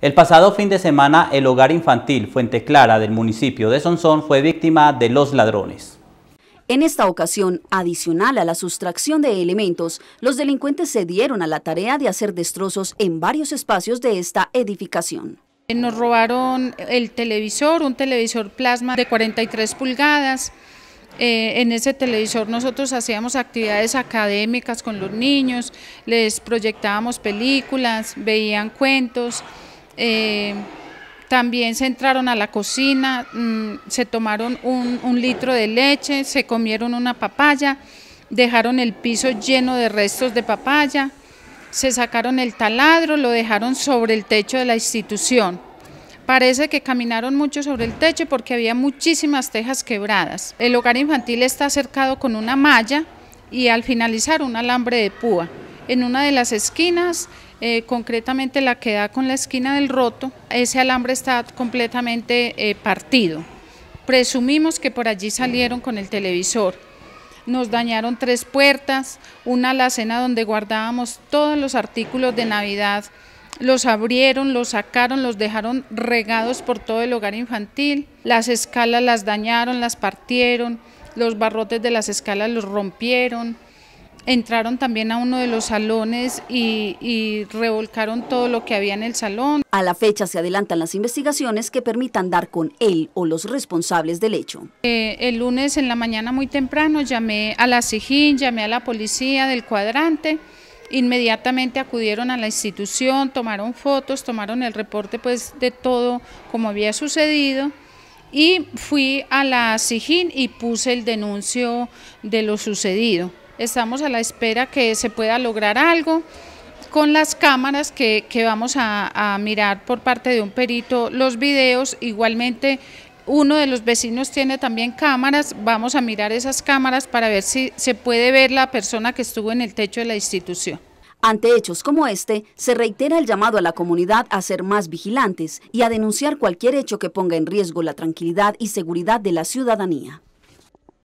El pasado fin de semana, el hogar infantil Fuente Clara del municipio de Sonsón fue víctima de los ladrones. En esta ocasión, adicional a la sustracción de elementos, los delincuentes se dieron a la tarea de hacer destrozos en varios espacios de esta edificación. Eh, nos robaron el televisor, un televisor plasma de 43 pulgadas, eh, en ese televisor nosotros hacíamos actividades académicas con los niños, les proyectábamos películas, veían cuentos, eh, también se entraron a la cocina, mm, se tomaron un, un, litro de leche, se comieron una papaya, dejaron el piso lleno de restos de papaya, se sacaron el taladro, lo dejaron sobre el techo de la institución. Parece que caminaron mucho sobre el techo porque había muchísimas tejas quebradas. El hogar infantil está cercado con una malla y al finalizar un alambre de púa. En una de las esquinas eh, concretamente la que da con la esquina del roto, ese alambre está completamente eh, partido. Presumimos que por allí salieron con el televisor. Nos dañaron tres puertas, una alacena donde guardábamos todos los artículos de Navidad. Los abrieron, los sacaron, los dejaron regados por todo el hogar infantil. Las escalas las dañaron, las partieron, los barrotes de las escalas los rompieron entraron también a uno de los salones y, revolcaron todo lo que había en el salón. A la fecha se adelantan las investigaciones que permitan dar con él o los responsables del hecho. Eh, el lunes en la mañana muy temprano llamé a la SIGIN, llamé a la policía del cuadrante, inmediatamente acudieron a la institución, tomaron fotos, tomaron el reporte pues de todo como había sucedido y fui a la SIGIN y puse el denuncio de lo sucedido estamos a la espera que se pueda lograr algo con las cámaras que, vamos a, a mirar por parte de un perito los videos, igualmente uno de los vecinos tiene también cámaras, vamos a mirar esas cámaras para ver si se puede ver la persona que estuvo en el techo de la institución. Ante hechos como este, se reitera el llamado a la comunidad a ser más vigilantes y a denunciar cualquier hecho que ponga en riesgo la tranquilidad y seguridad de la ciudadanía.